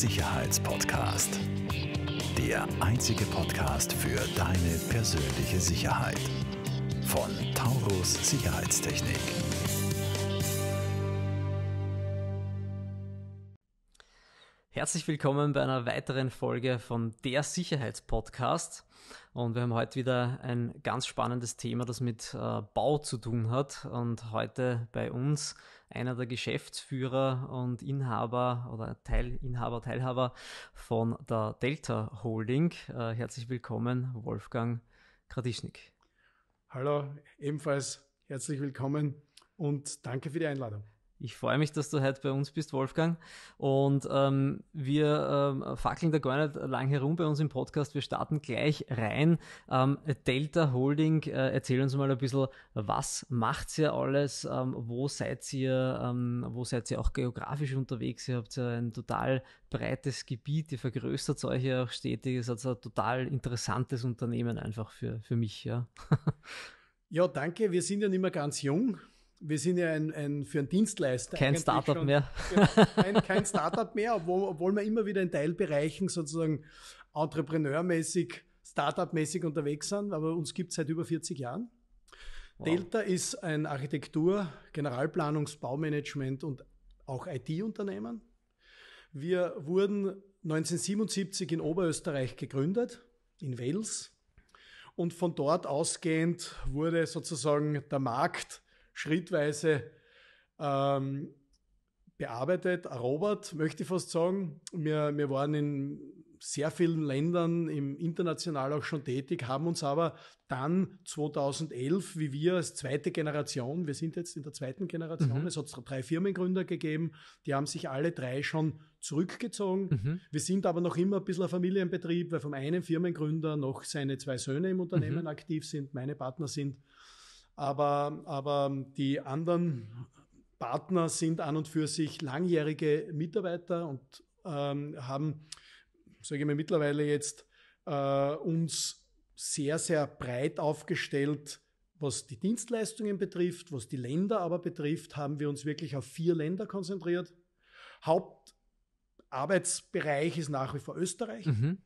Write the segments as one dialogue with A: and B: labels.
A: Sicherheitspodcast. Der einzige Podcast für deine persönliche Sicherheit. Von Taurus Sicherheitstechnik.
B: Herzlich willkommen bei einer weiteren Folge von Der Sicherheitspodcast. Und wir haben heute wieder ein ganz spannendes Thema, das mit äh, Bau zu tun hat. Und heute bei uns einer der Geschäftsführer und Inhaber oder Teilinhaber, Teilhaber von der Delta Holding. Äh, herzlich willkommen, Wolfgang Gradischnik.
A: Hallo, ebenfalls herzlich willkommen und danke für die Einladung.
B: Ich freue mich, dass du heute bei uns bist, Wolfgang. Und ähm, wir ähm, fackeln da gar nicht lang herum bei uns im Podcast. Wir starten gleich rein. Ähm, Delta Holding, äh, erzähl uns mal ein bisschen, was macht ihr alles? Ähm, wo seid ihr? Ähm, wo seid ihr auch geografisch unterwegs? Ihr habt ja ein total breites Gebiet. Ihr vergrößert euch ja auch stetig. Es ist ein total interessantes Unternehmen einfach für, für mich. Ja.
A: ja, danke. Wir sind ja nicht mehr ganz jung wir sind ja ein, ein, für einen Dienstleister. Kein Startup schon, mehr. Genau, kein, kein Startup mehr, obwohl, obwohl wir immer wieder in Teilbereichen sozusagen entrepreneurmäßig, Startup-mäßig unterwegs sind, aber uns gibt es seit über 40 Jahren. Wow. Delta ist ein Architektur-, Generalplanungs-, Baumanagement und auch IT-Unternehmen. Wir wurden 1977 in Oberösterreich gegründet, in Wales. Und von dort ausgehend wurde sozusagen der Markt schrittweise ähm, bearbeitet, erobert, möchte ich fast sagen. Wir, wir waren in sehr vielen Ländern im international auch schon tätig, haben uns aber dann 2011, wie wir als zweite Generation, wir sind jetzt in der zweiten Generation, mhm. es hat drei Firmengründer gegeben, die haben sich alle drei schon zurückgezogen. Mhm. Wir sind aber noch immer ein bisschen ein Familienbetrieb, weil vom einen Firmengründer noch seine zwei Söhne im Unternehmen mhm. aktiv sind, meine Partner sind aber, aber die anderen Partner sind an und für sich langjährige Mitarbeiter und ähm, haben, sage ich mal, mittlerweile jetzt äh, uns sehr, sehr breit aufgestellt, was die Dienstleistungen betrifft, was die Länder aber betrifft, haben wir uns wirklich auf vier Länder konzentriert. Hauptarbeitsbereich ist nach wie vor Österreich. Mhm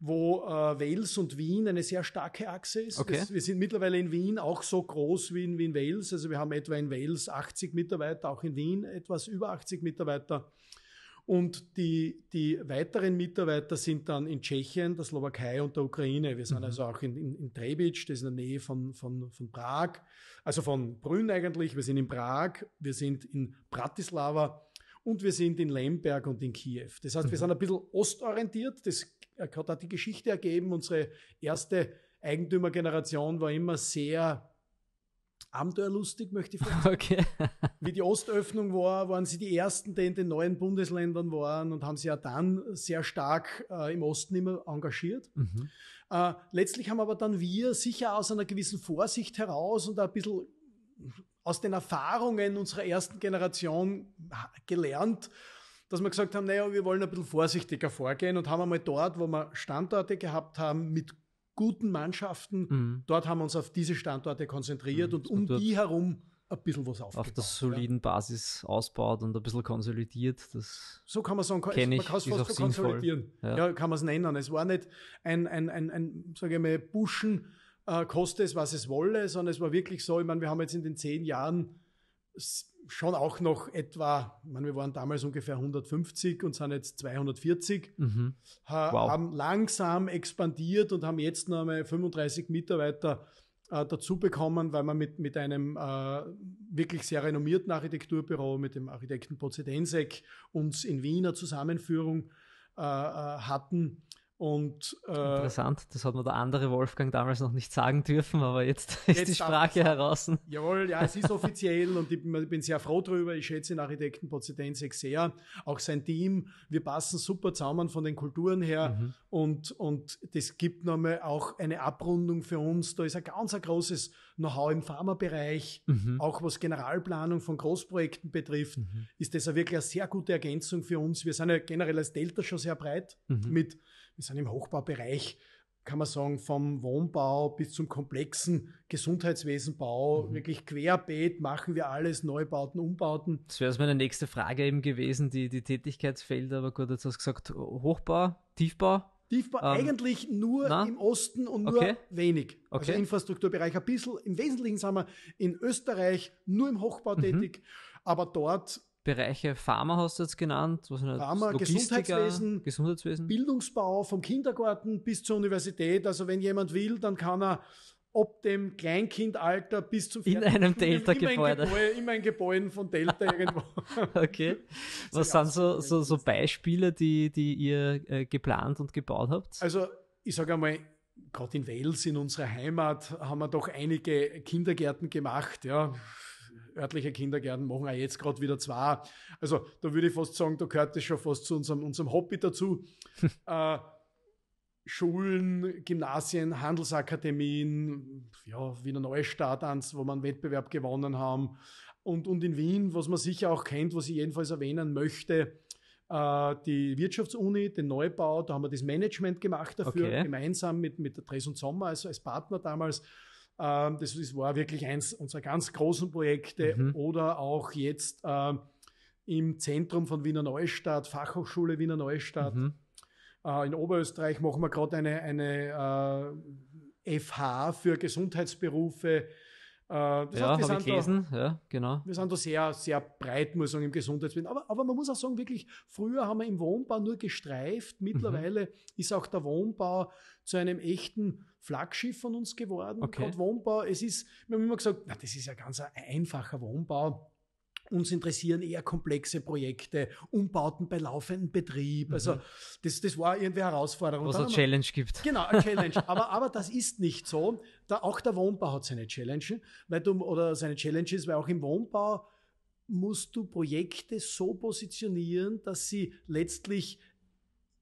A: wo äh, Wales und Wien eine sehr starke Achse ist. Okay. Es, wir sind mittlerweile in Wien auch so groß wie in, wie in Wales. Also wir haben etwa in Wales 80 Mitarbeiter, auch in Wien etwas über 80 Mitarbeiter. Und die, die weiteren Mitarbeiter sind dann in Tschechien, der Slowakei und der Ukraine. Wir sind mhm. also auch in, in, in Trebic, das ist in der Nähe von, von, von Prag, also von Brünn eigentlich. Wir sind in Prag, wir sind in Bratislava und wir sind in Lemberg und in Kiew. Das heißt, wir mhm. sind ein bisschen ostorientiert. Das gerade hat die Geschichte ergeben, unsere erste Eigentümergeneration war immer sehr abenteuerlustig, möchte ich sagen. Okay. Wie die Ostöffnung war, waren sie die Ersten, die in den neuen Bundesländern waren und haben sich ja dann sehr stark äh, im Osten immer engagiert. Mhm. Äh, letztlich haben aber dann wir sicher aus einer gewissen Vorsicht heraus und ein bisschen aus den Erfahrungen unserer ersten Generation gelernt, dass wir gesagt haben, naja, wir wollen ein bisschen vorsichtiger vorgehen und haben einmal dort, wo wir Standorte gehabt haben, mit guten Mannschaften, mhm. dort haben wir uns auf diese Standorte konzentriert mhm. und um die herum ein bisschen was aufgebaut. Auf
B: der soliden ja. Basis ausbaut und ein bisschen konsolidiert. Das so kann man sagen, kenn ich, man kann es fast konsolidieren. Ja. ja.
A: kann man es nennen. Es war nicht ein, ein, ein, ein sage ich mal, Buschen, äh, koste es, was es wolle, sondern es war wirklich so, ich meine, wir haben jetzt in den zehn Jahren schon auch noch etwa, ich meine, wir waren damals ungefähr 150 und sind jetzt 240, mhm. wow. haben langsam expandiert und haben jetzt noch einmal 35 Mitarbeiter äh, dazu bekommen, weil wir mit, mit einem äh, wirklich sehr renommierten Architekturbüro, mit dem Architekten Prozedensek uns in Wiener Zusammenführung äh, äh hatten und, äh, Interessant,
B: das hat mir der andere Wolfgang damals noch nicht sagen dürfen, aber jetzt, jetzt ist die Sprache heraus. Jawohl, ja, es ist
A: offiziell und ich bin sehr froh darüber. Ich schätze den Architekten Pozidenzek sehr, auch sein Team. Wir passen super zusammen von den Kulturen her mhm. und, und das gibt nochmal auch eine Abrundung für uns. Da ist ein ganz ein großes Know-how im Pharmabereich, mhm. auch was Generalplanung von Großprojekten betrifft, mhm. ist das wirklich eine sehr gute Ergänzung für uns. Wir sind ja generell als Delta schon sehr breit mhm. mit wir sind im Hochbaubereich, kann man sagen, vom Wohnbau bis zum komplexen Gesundheitswesenbau, mhm. wirklich querbeet, machen wir alles, Neubauten, Umbauten.
B: Das wäre meine nächste Frage eben gewesen, die, die Tätigkeitsfelder, aber gut, jetzt hast du gesagt, Hochbau, Tiefbau,
A: Tiefbau um, ähm, eigentlich nur na? im Osten und nur okay. wenig. Also okay. Also Infrastrukturbereich ein bisschen. Im Wesentlichen sind wir in Österreich nur im Hochbau mhm. tätig, aber dort
B: Bereiche Pharma hast du jetzt genannt, was Pharma, Gesundheitswesen,
A: Gesundheitswesen, Bildungsbau vom Kindergarten bis zur Universität. Also wenn jemand will, dann kann er ob dem Kleinkindalter bis zum In einem Delta-Gebäude. Immer ein Gebäude von Delta irgendwo.
B: okay. Also was sind so, so, so Beispiele, die, die ihr äh, geplant und gebaut habt?
A: Also, ich sage einmal, gerade in Wales, in unserer Heimat, haben wir doch einige Kindergärten gemacht, ja örtliche Kindergärten machen auch jetzt gerade wieder zwei. Also da würde ich fast sagen, da gehört das schon fast zu unserem, unserem Hobby dazu. äh, Schulen, Gymnasien, Handelsakademien, ja, Wiener Neustadt, eins, wo wir einen Wettbewerb gewonnen haben. Und, und in Wien, was man sicher auch kennt, was ich jedenfalls erwähnen möchte, äh, die Wirtschaftsuni, den Neubau, da haben wir das Management gemacht dafür, okay. gemeinsam mit, mit der Dres und Sommer als, als Partner damals. Ähm, das ist, war wirklich eins unserer ganz großen Projekte. Mhm. Oder auch jetzt ähm, im Zentrum von Wiener Neustadt, Fachhochschule Wiener Neustadt. Mhm. Äh, in Oberösterreich machen wir gerade eine, eine äh, FH für Gesundheitsberufe äh, das ja, habe ich gelesen, da, ja, genau. Wir sind da sehr, sehr breit, muss ich sagen, im Gesundheitswesen. Aber, aber man muss auch sagen, wirklich, früher haben wir im Wohnbau nur gestreift. Mhm. Mittlerweile mhm. ist auch der Wohnbau zu einem echten Flaggschiff von uns geworden. Okay. Gerade Wohnbau, es ist, wir haben immer gesagt, na, das ist ja ganz ein einfacher Wohnbau uns interessieren eher komplexe Projekte, Umbauten bei laufendem Betrieb. Also mhm. Also das, das war irgendwie eine Herausforderung. Was eine Challenge gibt. Genau, eine Challenge. aber, aber das ist nicht so. Da, auch der Wohnbau hat seine Challenge, weil du, oder seine Challenges, weil auch im Wohnbau musst du Projekte so positionieren, dass sie letztlich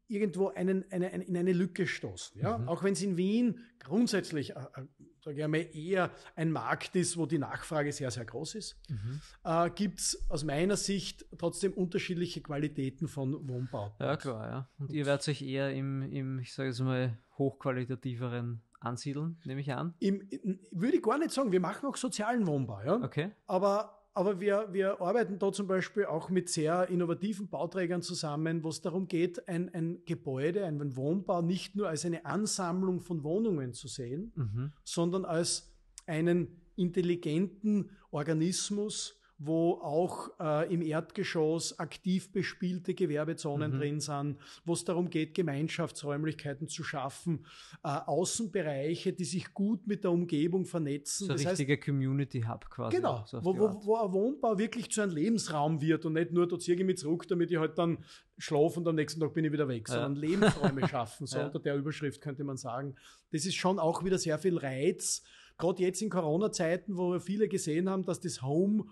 A: irgendwo einen, eine, eine, in eine Lücke stoßen. Ja? Mhm. Auch wenn es in Wien grundsätzlich, äh, äh sage ich einmal, eher ein Markt ist, wo die Nachfrage sehr, sehr groß ist, mhm. Äh, gibt es aus meiner Sicht trotzdem unterschiedliche Qualitäten von Wohnbau.
B: Ja, klar, ja. Und, Und ihr werdet euch eher im, im ich sage es mal, hochqualitativeren ansiedeln, nehme ich an?
A: Im, würde ich gar nicht sagen, wir machen auch sozialen Wohnbau, ja. Okay. Aber aber wir, wir arbeiten da zum Beispiel auch mit sehr innovativen Bauträgern zusammen, wo es darum geht, ein, ein Gebäude, einen Wohnbau nicht nur als eine Ansammlung von Wohnungen zu sehen, mhm. sondern als einen intelligenten Organismus, wo auch äh, im Erdgeschoss aktiv bespielte Gewerbezonen mhm. drin sind, wo es darum geht, Gemeinschaftsräumlichkeiten zu schaffen, äh, Außenbereiche, die sich gut mit der Umgebung vernetzen. So ein das richtiger
B: Community-Hub quasi. Genau, so wo, wo,
A: wo ein Wohnbau wirklich zu einem Lebensraum wird und nicht nur, da ziehe ich mich zurück, damit ich halt dann schlafe und am nächsten Tag bin ich wieder weg, sondern Lebensräume schaffen. So ja. unter der Überschrift könnte man sagen. Das ist schon auch wieder sehr viel Reiz. Gerade jetzt in Corona-Zeiten, wo wir viele gesehen haben, dass das Home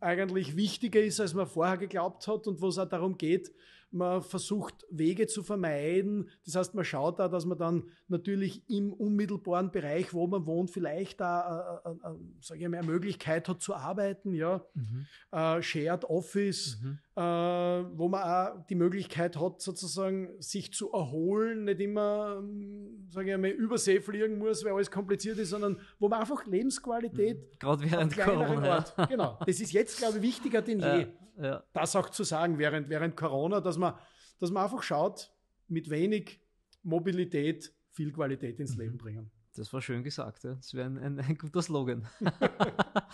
A: eigentlich wichtiger ist, als man vorher geglaubt hat und wo es auch darum geht, man versucht Wege zu vermeiden. Das heißt, man schaut da, dass man dann natürlich im unmittelbaren Bereich, wo man wohnt, vielleicht da, äh, äh, äh, sage ich mal, eine Möglichkeit hat zu arbeiten, ja. Mhm. Äh, Shared Office, mhm. wo man auch die Möglichkeit hat, sozusagen sich zu erholen, nicht immer, ähm, sage ich mal, übersee fliegen muss, weil alles kompliziert ist, sondern wo man einfach Lebensqualität mhm. gerade während Corona. Ort, genau. Das ist jetzt, glaube ich, wichtiger denn je ja. das auch zu sagen während, während Corona, dass man, dass man einfach schaut, mit wenig Mobilität viel Qualität ins Leben mhm. bringen. Das war schön gesagt. Ja. Das wäre ein, ein, ein, guter
B: Slogan.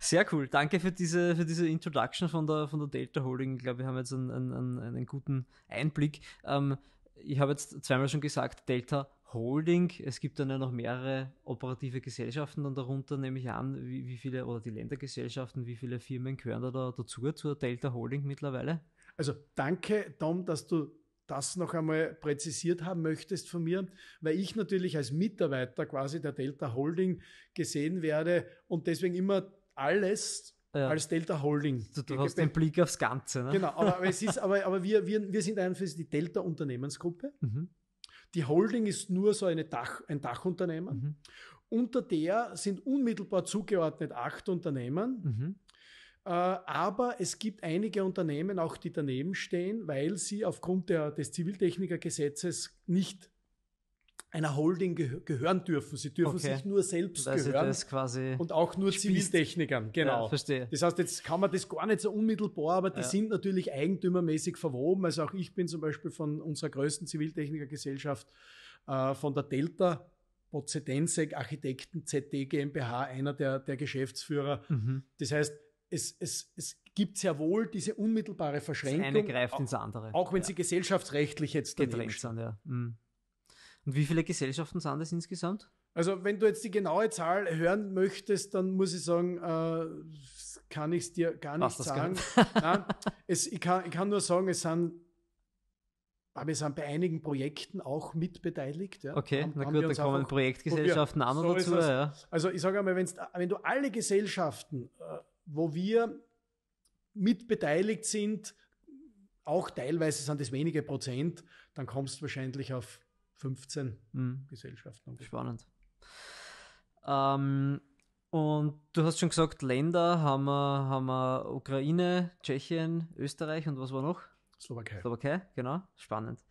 B: Sehr cool. Danke für diese, für diese Introduction von der, von der Delta Holding. Ich glaube, wir haben jetzt einen, einen, einen guten Einblick. Ähm, ich habe jetzt zweimal schon gesagt, Delta Holding. Es gibt dann ja noch mehrere operative Gesellschaften dann darunter, nehme ich an, wie, wie viele, oder die Ländergesellschaften, wie viele Firmen gehören da, da dazu, zur Delta Holding
A: mittlerweile? Also danke, Tom, dass du das noch einmal präzisiert haben möchtest von mir, weil ich natürlich als Mitarbeiter quasi der Delta Holding gesehen werde und deswegen immer alles ja. als Delta Holding. Du, du hast den Blick aufs Ganze. Ne? Genau, aber, aber, es ist, aber, aber wir, wir, wir sind einfach die Delta Unternehmensgruppe. Mhm. Die Holding ist nur so eine Dach, ein Dachunternehmen. Mhm. Unter der sind unmittelbar zugeordnet acht Unternehmen. Mhm. Äh, aber es gibt einige Unternehmen auch, die daneben stehen, weil sie aufgrund der, des Ziviltechnikergesetzes nicht einer Holding geh gehören dürfen. Sie dürfen okay. sich nur selbst Weil also gehören. und auch nur spielt. Ziviltechnikern, genau. Ja, verstehe. Das heißt, jetzt kann man das gar nicht so unmittelbar, aber die ja. sind natürlich eigentümermäßig verwoben. Also auch ich bin zum Beispiel von unserer größten Ziviltechnikergesellschaft, äh, von der Delta Prozedensec Architekten ZD GmbH, einer der, der Geschäftsführer. Mhm. Das heißt, es, es, es gibt sehr wohl diese unmittelbare Verschränkung. Das eine greift ins andere. Auch wenn ja. sie gesellschaftsrechtlich jetzt getrennt sind. Ja. Mhm.
B: Und wie viele Gesellschaften sind das insgesamt?
A: Also wenn du jetzt die genaue Zahl hören möchtest, dann muss ich sagen, äh, kann ich es dir gar nicht Ach, sagen. Kann. es, ich, kann, ich kann nur sagen, es sind aber wir sind bei einigen Projekten auch mitbeteiligt. Ja. Okay, haben, na gut, dann kommen Projektgesellschaften an so oder dazu. Ja. Also ich sage einmal, wenn du alle Gesellschaften, äh, wo wir mitbeteiligt sind, auch teilweise sind es wenige Prozent, dann kommst du wahrscheinlich auf 15 mhm. Gesellschaften. Spannend. Ähm,
B: und du hast schon gesagt, Länder haben wir, haben wir Ukraine, Tschechien, Österreich und was war noch? Slowakei. Slowakei, genau, spannend.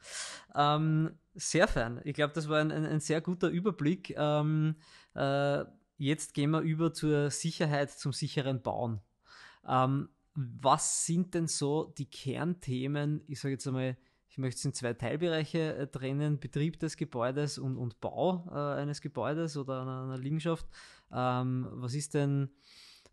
B: Ähm, sehr fein. Ich glaube, das war ein, ein, ein, sehr guter Überblick. Ähm, äh, jetzt gehen wir über zur Sicherheit, zum sicheren Bauen. Ähm, was sind denn so die Kernthemen, ich sage jetzt einmal, ich möchte es in zwei Teilbereiche äh, trennen, Betrieb des Gebäudes und, und Bau äh, eines Gebäudes oder einer, einer Liegenschaft. Ähm, was ist denn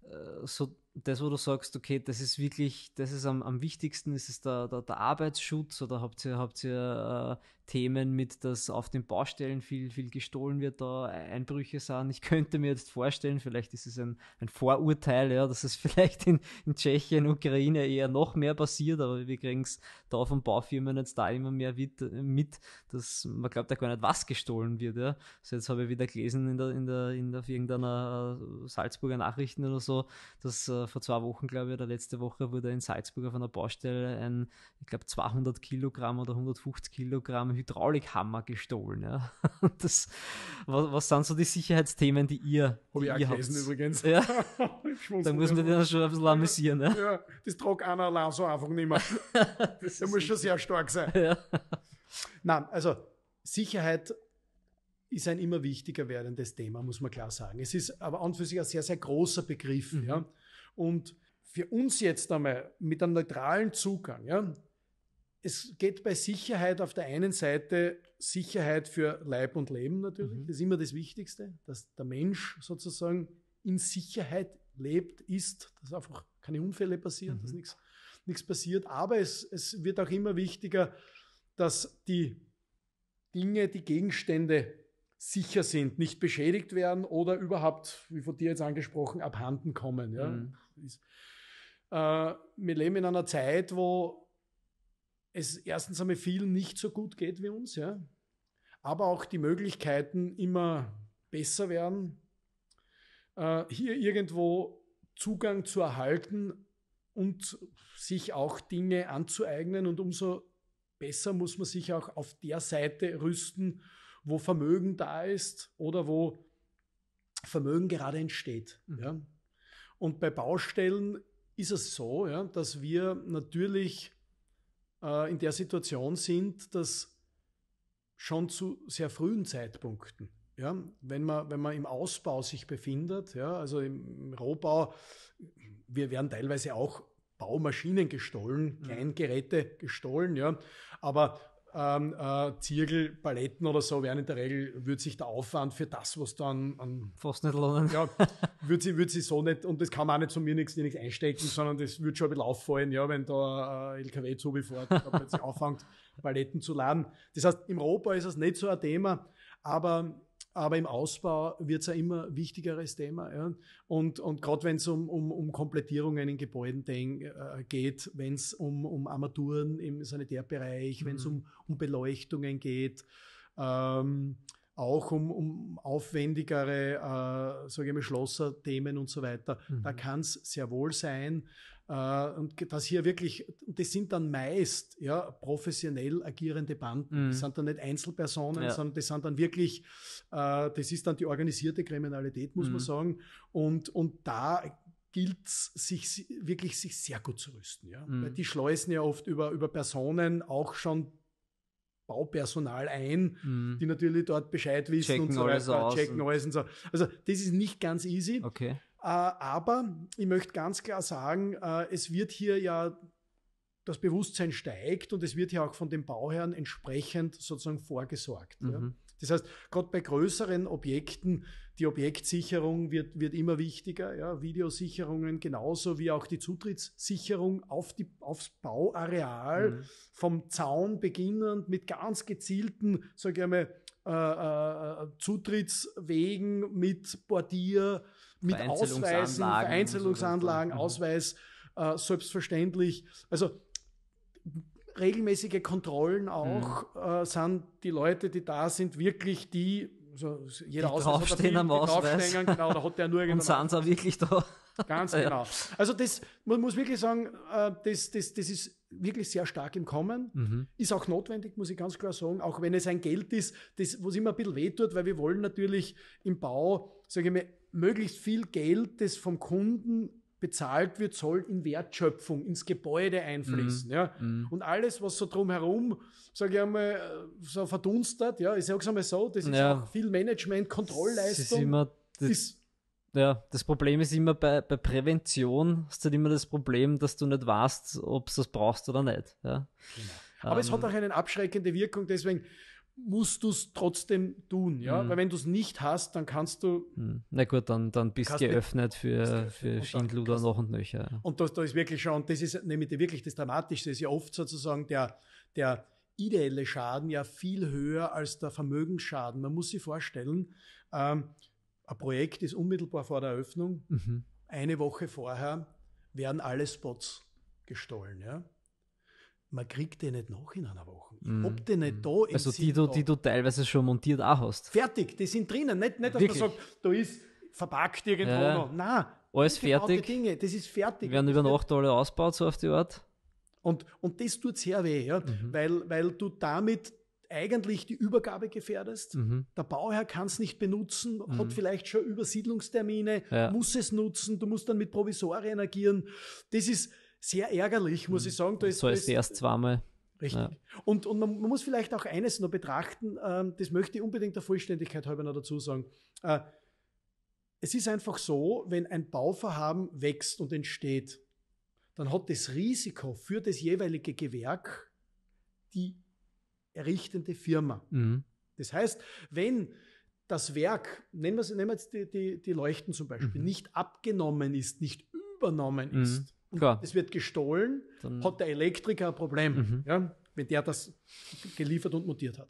B: äh, so das, wo du sagst, okay, das ist wirklich, das ist am, am wichtigsten, ist es der, der, der Arbeitsschutz oder habt ihr, habt ihr äh, Themen mit, dass auf den Baustellen viel, viel gestohlen wird, da Einbrüche sind? Ich könnte mir jetzt vorstellen, vielleicht ist es ein, ein Vorurteil, ja, dass es vielleicht in, in Tschechien, Ukraine eher noch mehr passiert, aber wir kriegen es da von Baufirmen jetzt da immer mehr mit, dass man glaubt ja gar nicht, was gestohlen wird. Ja. Also jetzt habe ich wieder gelesen in der, in der, in der, in irgendeiner äh, Salzburger Nachrichten oder so, dass äh, äh, vor zwei Wochen, glaube ich, oder letzte Woche wurde in Salzburg auf einer Baustelle ein, ich glaube, 200 Kilogramm oder 150 Kilogramm Hydraulikhammer gestohlen. Ja. Das, was, was, sind so die Sicherheitsthemen, die ihr Habe ich auch gelesen übrigens. Ja. da muss man den schon ein bisschen amüsieren. Ja.
A: ja. das tragt einer allein so einfach nicht mehr. der muss schon sehr stark sein. Ja. Nein, also Sicherheit ist ein immer wichtiger werdendes Thema, muss man klar sagen. Es ist aber an und für sich ein sehr, sehr großer Begriff. Mhm. Ja. Und für uns jetzt einmal mit einem neutralen Zugang, ja, es geht bei Sicherheit auf der einen Seite Sicherheit für Leib und Leben natürlich. Mhm. Das ist immer das Wichtigste, dass der Mensch sozusagen in Sicherheit lebt, ist, dass einfach keine Unfälle passieren, mhm. dass nichts, nichts passiert. Aber es, es wird auch immer wichtiger, dass die Dinge, die Gegenstände sicher sind, nicht beschädigt werden oder überhaupt, wie von dir jetzt angesprochen, abhanden kommen. Ja? Mhm. Ist, äh, wir leben in einer Zeit, wo es erstens einmal vielen nicht so gut geht wie uns, ja? aber auch die Möglichkeiten immer besser werden. Äh, hier irgendwo Zugang zu erhalten und sich auch Dinge anzueignen und umso besser muss man sich auch auf der Seite rüsten, wo Vermögen da ist oder wo Vermögen gerade entsteht. Mhm. Ja. Und bei Baustellen ist es so, ja, dass wir natürlich äh, in der Situation sind, dass schon zu sehr frühen Zeitpunkten, ja, wenn, man, wenn man im Ausbau sich befindet, ja, also im Rohbau, wir werden teilweise auch Baumaschinen gestohlen, mhm. Kleingeräte gestohlen, ja. Aber ähm, äh, Zirkel, Paletten oder so werden in der Regel, würde sich der Aufwand für das, was dann an. Fast nicht lohnen. Ja, würde sie, würd sie so nicht, und das kann man auch nicht zu mir nichts, nichts einstecken, sondern das würde schon ein bisschen auffallen, ja, wenn da äh, LKW zu bevor plötzlich anfängt, Paletten zu laden. Das heißt, im Europa ist das nicht so ein Thema, aber aber im Ausbau wird es ein immer wichtigeres Thema. Ja. Und, und gerade wenn es um, um, um Komplettierungen in Gebäuden denk, äh, geht, wenn es um, um Armaturen im Sanitärbereich, mhm. wenn es um, um Beleuchtungen geht, ähm, auch um, um aufwendigere, äh, sage ich Schlosserthemen und so weiter, mhm. da kann es sehr wohl sein, äh, und das hier wirklich, das sind dann meist ja, professionell agierende Banden. Mhm. Das sind dann nicht Einzelpersonen, ja. sondern das sind dann wirklich, äh, das ist dann die organisierte Kriminalität, muss mhm. man sagen. Und, und da gilt es, sich wirklich sich sehr gut zu rüsten. Ja? Mhm. Weil die schleusen ja oft über, über Personen auch schon Baupersonal ein, mhm. die natürlich dort Bescheid wissen checken und so weiter, checken aus. alles und so. Also das ist nicht ganz easy. Okay. Äh, aber ich möchte ganz klar sagen, äh, es wird hier ja das Bewusstsein steigt und es wird ja auch von den Bauherren entsprechend sozusagen vorgesorgt. Mhm. Das heißt, gerade bei größeren Objekten, die Objektsicherung wird, wird immer wichtiger, ja, Videosicherungen genauso wie auch die Zutrittssicherung auf die, aufs Bauareal, mhm. vom Zaun beginnend mit ganz gezielten, sage ich einmal, äh, äh, äh, Zutrittswegen mit Portier, mit Ausweisen, Vereinzelungsanlagen, mhm. Ausweis, äh, selbstverständlich. Also regelmäßige Kontrollen auch mhm. äh, sind die Leute, die da sind, wirklich die, also jeder die Ausweis draufstehen hat am Ausweis. Genau, da hat der nur Und sind sie wirklich da. Ganz genau. Also das, man muss wirklich sagen, äh, das, das, das ist wirklich sehr stark im Kommen. Mhm. Ist auch notwendig, muss ich ganz klar sagen, auch wenn es ein Geld ist, das, was immer ein bisschen wehtut, weil wir wollen natürlich im Bau, sage ich mal, möglichst viel Geld, das vom Kunden bezahlt wird, soll in Wertschöpfung, ins Gebäude einfließen. Mhm. Ja. Mhm. Und alles, was so drumherum, sage ich einmal, äh, so verdunstert, ja, ich sage es einmal so, das ist ja. auch viel Management, Kontrollleistung. Das
B: das, ist, ja, das Problem ist immer bei, bei Prävention, hast du halt immer das Problem, dass du nicht weißt, ob du das brauchst oder nicht. Ja. Genau. Aber es hat ähm. auch
A: eine abschreckende Wirkung. Deswegen musst du es trotzdem tun, ja? Mhm. Weil wenn du es nicht hast, dann kannst du.
B: Mhm. Na gut, dann, dann bist geöffnet für, für Schindluder noch und nöcher.
A: Und das, das ist wirklich schon, das ist nämlich wirklich das Dramatischste, ist ja oft sozusagen der, der ideelle Schaden ja viel höher als der Vermögensschaden. Man muss sich vorstellen, ähm, ein Projekt ist unmittelbar vor der Eröffnung, mhm. eine Woche vorher werden alle Spots gestohlen, ja? man kriegt den nicht nach in einer Woche. Mhm. Ob den nicht mhm. da ist. Also die, du, die du
B: teilweise schon montiert auch hast.
A: Fertig, die sind drinnen. Nicht, nicht dass Wirklich? man sagt, da ist verpackt irgendwo ja. noch. Nein. Alles fertig. Dinge, das ist fertig. Die werden über Nacht alle ausgebaut, so auf die Art. Und, und das tut sehr weh, ja? Mhm. weil, weil du damit eigentlich die Übergabe gefährdest. Mhm. Der Bauherr kann es nicht benutzen, mhm. hat vielleicht schon Übersiedlungstermine, ja. muss es nutzen, du musst dann mit Provisorien agieren. Das ist, sehr ärgerlich, muss ich mhm. sagen. Da ist, so ist es erst
B: zweimal. Richtig. Ja.
A: Und, und man, man, muss vielleicht auch eines noch betrachten, ähm, das möchte ich unbedingt der Vollständigkeit halber noch dazu sagen. Äh, es ist einfach so, wenn ein Bauvorhaben wächst und entsteht, dann hat das Risiko für das jeweilige Gewerk die errichtende Firma. Mhm. Das heißt, wenn das Werk, nennen wir, nehmen wir jetzt die, die, die Leuchten zum Beispiel, mhm. nicht abgenommen ist, nicht übernommen mhm. ist, Klar. es wird gestohlen, Dann hat der Elektriker ein Problem, mhm. ja, wenn der das geliefert und montiert hat.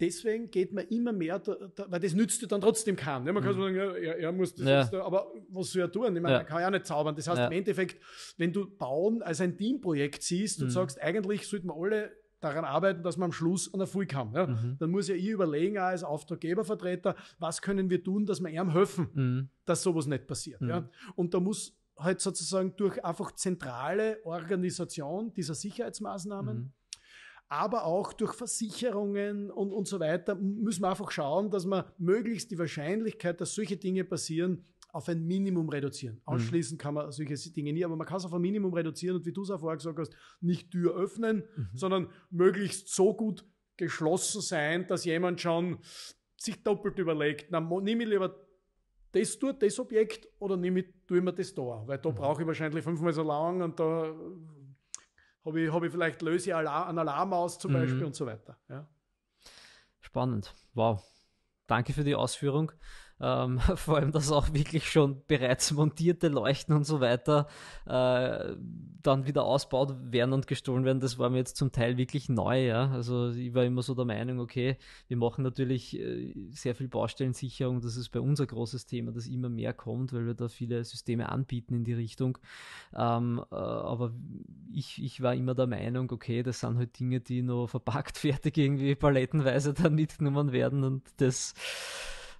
A: Deswegen geht man immer mehr, da, da, weil das nützt dir dann trotzdem keinen. Ne? Ja, man kann mhm. sagen, ja, er, er, muss das ja. jetzt, aber was soll er tun? Ich meine, ja. er kann ja nicht zaubern. Das heißt, im Endeffekt, wenn du Bauen als ein Teamprojekt siehst mhm. und sagst, eigentlich sollten wir alle daran arbeiten, dass wir am Schluss einen Erfolg haben. Ja? Mhm. Dann muss ja ich überlegen, auch als Auftraggebervertreter, was können wir tun, dass wir ihm helfen, mhm. dass sowas nicht passiert. Mhm. Ja? Und da muss halt sozusagen durch einfach zentrale Organisation dieser Sicherheitsmaßnahmen. Mhm. Aber auch durch Versicherungen und, und so weiter müssen wir einfach schauen, dass wir möglichst die Wahrscheinlichkeit, dass solche Dinge passieren, auf ein Minimum reduzieren. Mhm. Ausschließen mhm. kann man solche Dinge nie, aber man kann es auf ein Minimum reduzieren und wie du es auch vorher gesagt hast, nicht Tür öffnen, mhm. sondern möglichst so gut geschlossen sein, dass jemand schon sich doppelt überlegt, na, nimm ich lieber das tut das Objekt oder nehme ich, mir das da, weil da mhm. brauche ich wahrscheinlich fünfmal so lang und da äh, habe ich, hab ich vielleicht löse ich einen Alarm aus zum mhm. Beispiel und so weiter. Ja.
B: Spannend, wow. Danke für die Ausführung. Ähm, vor allem, dass auch wirklich schon bereits montierte Leuchten und so weiter äh, dann wieder ausbaut werden und gestohlen werden, das war mir jetzt zum Teil wirklich neu. Ja? Also ich war immer so der Meinung, okay, wir machen natürlich äh, sehr viel Baustellensicherung, das ist bei uns ein großes Thema, das immer mehr kommt, weil wir da viele Systeme anbieten in die Richtung. Ähm, äh, aber ich, ich war immer der Meinung, okay, das sind halt Dinge, die noch verpackt fertig irgendwie palettenweise dann mitgenommen werden und das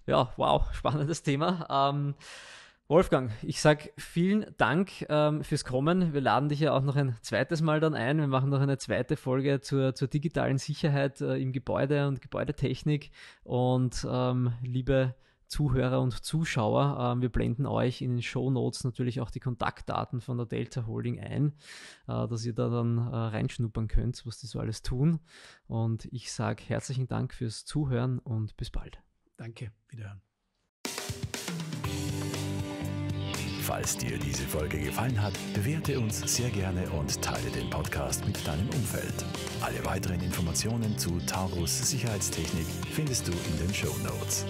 B: ja, wow, spannendes Thema. Ähm, Wolfgang, ich sage vielen Dank ähm, fürs Kommen. Wir laden dich ja auch noch ein zweites Mal dann ein. Wir machen noch eine zweite Folge zur, zur digitalen Sicherheit äh, im Gebäude und Gebäudetechnik. Und ähm, liebe Zuhörer und Zuschauer. Ähm, wir blenden euch in den Show Notes natürlich auch die Kontaktdaten von der Delta Holding ein, äh, dass ihr da dann äh, reinschnuppern könnt, was die so alles tun. Und ich sage herzlichen Dank fürs Zuhören und bis bald.
A: Danke, wiederhören. Falls dir diese Folge gefallen hat, bewerte uns sehr gerne und teile den Podcast mit deinem Umfeld. Alle weiteren Informationen zu Taurus Sicherheitstechnik findest du in den Show Notes.